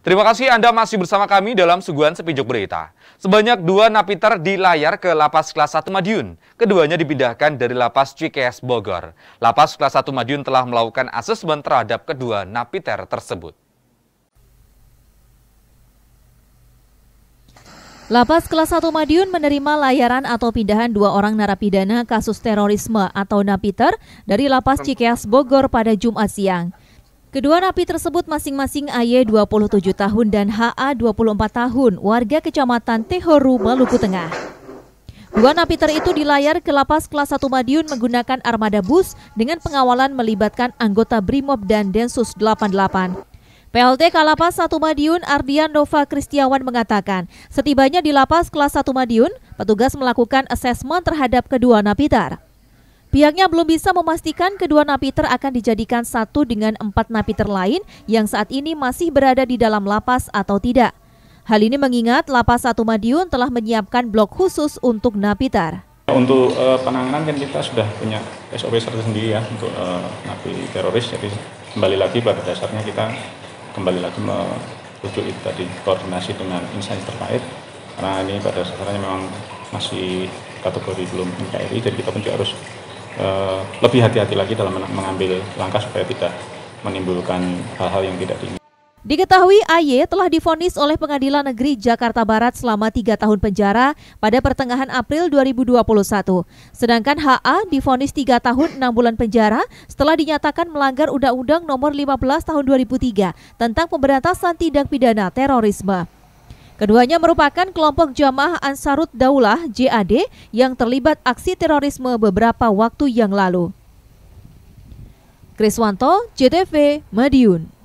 Terima kasih Anda masih bersama kami dalam suguhan sepijuk berita. Sebanyak dua napiter dilayar ke Lapas Kelas 1 Madiun. Keduanya dipindahkan dari Lapas Cikeas Bogor. Lapas Kelas 1 Madiun telah melakukan asesmen terhadap kedua napiter tersebut. Lapas kelas 1 Madiun menerima layaran atau pindahan dua orang narapidana kasus terorisme atau napiter dari Lapas Cikeas Bogor pada Jumat siang. Kedua napi tersebut masing-masing AY 27 tahun dan HA 24 tahun, warga Kecamatan Tehoru, Maluku Tengah. Dua napiter itu dilayar ke lapas kelas 1 Madiun menggunakan armada bus dengan pengawalan melibatkan anggota BRIMOB dan Densus 88. PLT Kalapas 1 Madiun Ardian Nova Kristiawan mengatakan, setibanya di lapas kelas 1 Madiun, petugas melakukan asesmen terhadap kedua napiter. Pihaknya belum bisa memastikan kedua napiter akan dijadikan satu dengan empat napiter lain yang saat ini masih berada di dalam lapas atau tidak. Hal ini mengingat Lapas Satu Madiun telah menyiapkan blok khusus untuk napiter. Untuk uh, penanganan kan kita sudah punya SOP tersendiri ya untuk uh, napi teroris. Jadi kembali lagi pada dasarnya kita kembali lagi merujuk itu tadi koordinasi dengan instansi terkait karena ini pada dasarnya memang masih kategori belum NKRI jadi kita pun juga harus Eh, lebih hati-hati lagi dalam mengambil langkah supaya tidak menimbulkan hal-hal yang tidak diinginkan. Diketahui AY telah difonis oleh Pengadilan Negeri Jakarta Barat selama tiga tahun penjara pada pertengahan April 2021. Sedangkan HA difonis tiga tahun enam bulan penjara setelah dinyatakan melanggar Undang-Undang Nomor 15 Tahun 2003 tentang Pemberantasan Tindak Pidana Terorisme. Keduanya merupakan kelompok jamaah Ansarut Daulah JAD yang terlibat aksi terorisme beberapa waktu yang lalu. Kriswanto, JTV, Madiun.